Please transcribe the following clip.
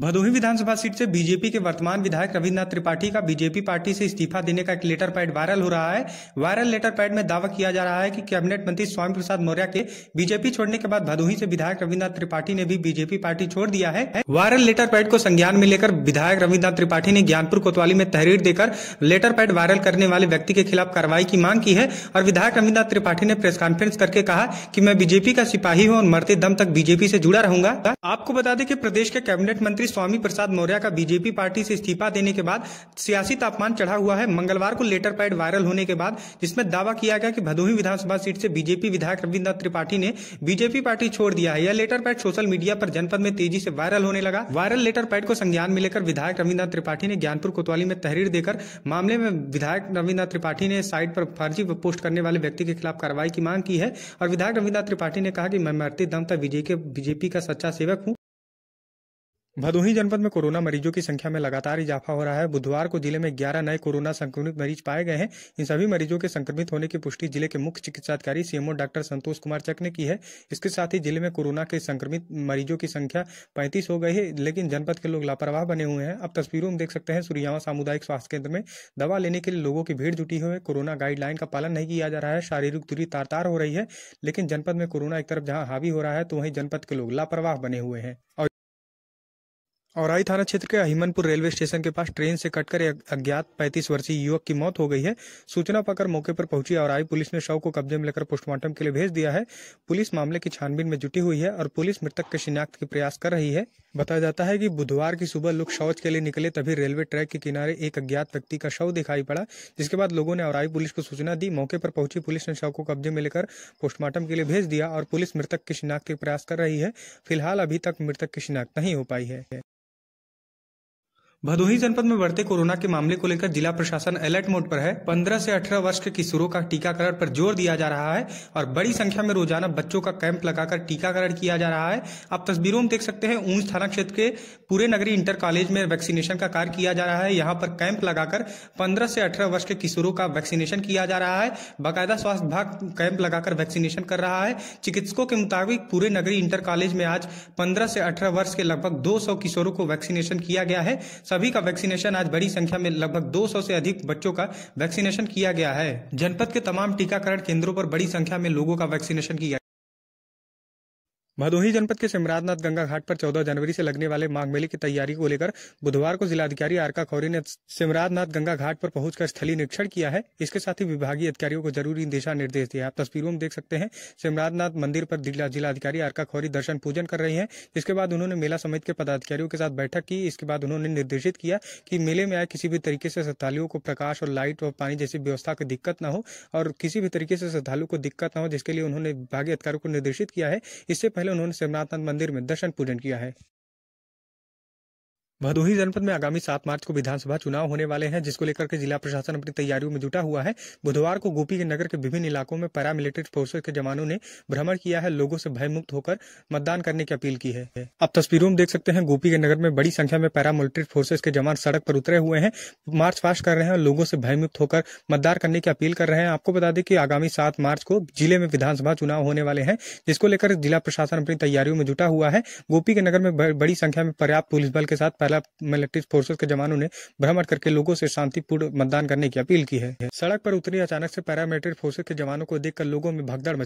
भदोही विधानसभा सीट से बीजेपी के वर्तमान विधायक रविन्द्रनाथ त्रिपाठी का बीजेपी पार्टी से इस्तीफा देने का एक लेटर पैड वायरल हो रहा है वायरल लेटर पैड में दावा किया जा रहा है कि कैबिनेट मंत्री स्वामी प्रसाद मौर्य के बीजेपी छोड़ने के बाद भदोही से विधायक रविन्द्रनाथ त्रिपाठी ने भी बीजेपी पार्टी छोड़ दिया है वायरल लेटर पैड को संज्ञान में लेकर विधायक रविन्द्रनाथ त्रिपाठी ने ज्ञानपुर कोतवाली में तहरीर देकर लेटर पैड वायरल करने वाले व्यक्ति के खिलाफ कार्रवाई की मांग की है और विधायक रविन्द्रनाथ त्रिपाठी ने प्रेस कॉन्फ्रेंस करके कहा की मैं बीजेपी का सिपाही हूँ और मरते दम तक बीजेपी से जुड़ा रहूंगा आपको बता दें कि प्रदेश के कैबिनेट मंत्री स्वामी प्रसाद मौर्य का बीजेपी पार्टी से इस्तीफा देने के बाद सियासी तापमान चढ़ा हुआ है मंगलवार को लेटर पैड वायरल होने के बाद जिसमें दावा किया गया कि भदोही विधानसभा सीट से बीजेपी विधायक रविन्द्रनाथ त्रिपाठी ने बीजेपी पार्टी छोड़ दिया है यह लेटर पैड सोशल मीडिया पर जनपद में तेजी से वायरल होने लगा वायरल लेटर पैड को संज्ञान में लेकर विधायक रविन्द्रनाथ त्रिपाठी ने ज्ञानपुर कोतवाली में तहरीर देकर मामले में विधायक रविन्द्रनाथ त्रिपाठी ने साइट पर फर्जी पोस्ट करने वाले व्यक्ति के खिलाफ कार्रवाई की मांग की है और विधायक रविन्द्रनाथ त्रिपाठी ने कहा कि मैं मरते दम तक बीजेपी का सच्चा सेवक हूँ भदोही जनपद में कोरोना मरीजों की संख्या में लगातार इजाफा हो रहा है बुधवार को जिले में 11 नए कोरोना संक्रमित मरीज पाए गए हैं इन सभी मरीजों के संक्रमित होने की पुष्टि जिले के मुख्य चिकित्साधिकारी सीएमओ डॉक्टर संतोष कुमार चक ने की है इसके साथ ही जिले में कोरोना के संक्रमित मरीजों की संख्या पैंतीस हो गई है लेकिन जनपद के लोग लापरवाह बने हुए हैं अब तस्वीरों में देख सकते हैं सूर्यावा सामुदायिक स्वास्थ्य केंद्र में दवा लेने के लिए लोगों की भीड़ जुटी हुई है कोरोना गाइडलाइन का पालन नहीं किया जा रहा है शारीरिक दूरी तार तार हो रही है लेकिन जनपद में कोरोना एक तरफ जहाँ हावी हो रहा है तो वहीं जनपद के लोग लापरवाह बने हुए हैं और औराई थाना क्षेत्र के अहिमनपुर रेलवे स्टेशन के पास ट्रेन से कटकर एक अज्ञात 35 वर्षीय युवक की मौत हो गई है सूचना पाकर मौके पर पहुंची औराई पुलिस ने शव को कब्जे में लेकर पोस्टमार्टम के लिए भेज दिया है पुलिस मामले की छानबीन में जुटी हुई है और पुलिस मृतक के शिनाख्त के प्रयास कर रही है बताया जाता है की बुधवार की सुबह लोग शौच के लिए निकले तभी रेलवे ट्रैक के किनारे एक अज्ञात व्यक्ति का शव दिखाई पड़ा जिसके बाद लोगों ने औराई पुलिस को सूचना दी मौके पर पहुंची पुलिस ने शव को कब्जे में लेकर पोस्टमार्टम के लिए भेज दिया और पुलिस मृतक की शिनाख्त के प्रयास कर रही है फिलहाल अभी तक मृतक की शिनाख्त नहीं हो पाई है भदोही जनपद में बढ़ते कोरोना के मामले को लेकर जिला प्रशासन अलर्ट मोड पर है 15 से 18 वर्ष के किशोरों का टीकाकरण पर जोर दिया जा रहा है और बड़ी संख्या में रोजाना बच्चों का कैंप लगाकर टीकाकरण किया जा रहा है आप तस्वीरों में देख सकते हैं ऊंच थाना क्षेत्र के पूरे नगरी इंटर कॉलेज में वैक्सीनेशन का कार्य किया जा रहा है यहाँ पर कैंप लगाकर पंद्रह से अठारह वर्ष के किशोरों का वैक्सीनेशन किया जा रहा है बाकायदा स्वास्थ्य विभाग कैंप लगाकर वैक्सीनेशन कर रहा है चिकित्सकों के मुताबिक पूरे नगरी इंटर कॉलेज में आज पंद्रह से अठारह वर्ष के लगभग दो किशोरों को वैक्सीनेशन किया गया है सभी का वैक्सीनेशन आज बड़ी संख्या में लगभग 200 से अधिक बच्चों का वैक्सीनेशन किया गया है जनपद के तमाम टीकाकरण केंद्रों पर बड़ी संख्या में लोगों का वैक्सीनेशन किया भदोही जनपद के सिमराजनाथ गंगा घाट पर 14 जनवरी से लगने वाले माघ मेले की तैयारी को लेकर बुधवार को जिलाधिकारी आरका खौरी ने सिमराजनाथ गंगा घाट पर पहुंचकर स्थलीय निरीक्षण किया है इसके साथ ही विभागीय अधिकारियों को जरूरी दिशा निर्देश दिए आप तस्वीरों में देख सकते हैं सिमराजनाथ मंदिर पर जिलाधिकारी आरका खौरी दर्शन पूजन कर रही है इसके बाद उन्होंने मेला समिति के पदाधिकारियों के साथ बैठक की इसके बाद उन्होंने निर्देशित किया कि मेले में आए किसी भी तरीके से श्रद्धालुओं को प्रकाश और लाइट और पानी जैसी व्यवस्था की दिक्कत न हो और किसी भी तरीके से श्रद्धालु को दिक्कत न हो जिसके लिए उन्होंने विभागीय अधिकारियों को निर्देशित किया है इससे पहले पहले उन्होंने शिवनाथ मंदिर में दर्शन पूजन किया है भदोही जनपद में आगामी सात मार्च को विधानसभा चुनाव होने वाले हैं जिसको लेकर के जिला प्रशासन अपनी तैयारियों में जुटा हुआ है बुधवार को गोपी के नगर के विभिन्न इलाकों में पैरामिलिट्री फोर्सेज के जवानों ने भ्रमण किया है लोगों से भयमुक्त होकर मतदान करने की अपील की है अब तस्वीरों में देख सकते हैं गोपी के नगर में बड़ी संख्या में पैरामिलिट्री फोर्सेज के जवान सड़क पर उतरे हुए हैं मार्च पास्ट कर रहे हैं लोगों से भयमुक्त होकर मतदान करने की अपील कर रहे हैं आपको बता दें कि आगामी सात मार्च को जिले में विधानसभा चुनाव होने वाले हैं जिसको लेकर जिला प्रशासन अपनी तैयारियों में जुटा हुआ है गोपी के नगर में बड़ी संख्या में पर्याप्त पुलिस बल के साथ पहला मिलिट्री फोर्सेज के जवानों ने भ्रमण करके लोगों से शांतिपूर्ण मतदान करने की अपील की है सड़क पर उतरी अचानक से पैरामिलिट्री फोर्सेज के जवानों को देखकर लोगों में भगदड़